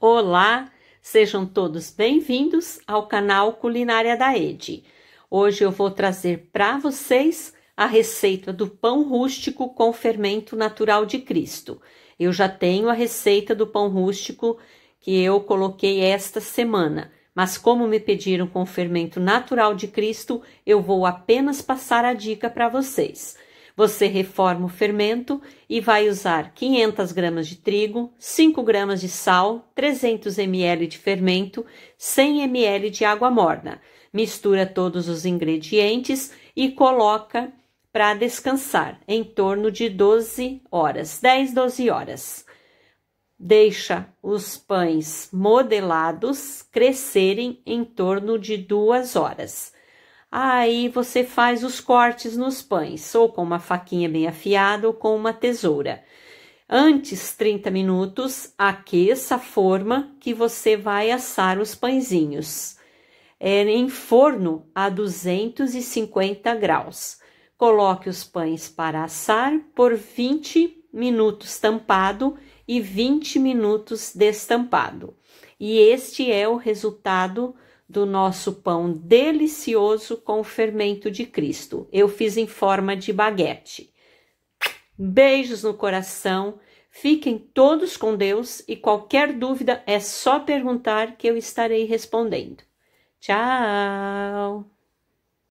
Olá, sejam todos bem-vindos ao canal Culinária da Ede. Hoje eu vou trazer para vocês a receita do pão rústico com fermento natural de Cristo. Eu já tenho a receita do pão rústico que eu coloquei esta semana, mas como me pediram com fermento natural de Cristo, eu vou apenas passar a dica para vocês. Você reforma o fermento e vai usar 500 gramas de trigo, 5 gramas de sal, 300 ml de fermento, 100 ml de água morna. Mistura todos os ingredientes e coloca para descansar em torno de 12 horas, 10, 12 horas. Deixa os pães modelados crescerem em torno de duas horas. Aí você faz os cortes nos pães, ou com uma faquinha bem afiada ou com uma tesoura. Antes 30 minutos, aqueça a forma que você vai assar os pãezinhos. É em forno a 250 graus. Coloque os pães para assar por 20 minutos tampado e 20 minutos destampado. E este é o resultado do nosso pão delicioso com o fermento de Cristo. Eu fiz em forma de baguete. Beijos no coração. Fiquem todos com Deus e qualquer dúvida é só perguntar que eu estarei respondendo. Tchau!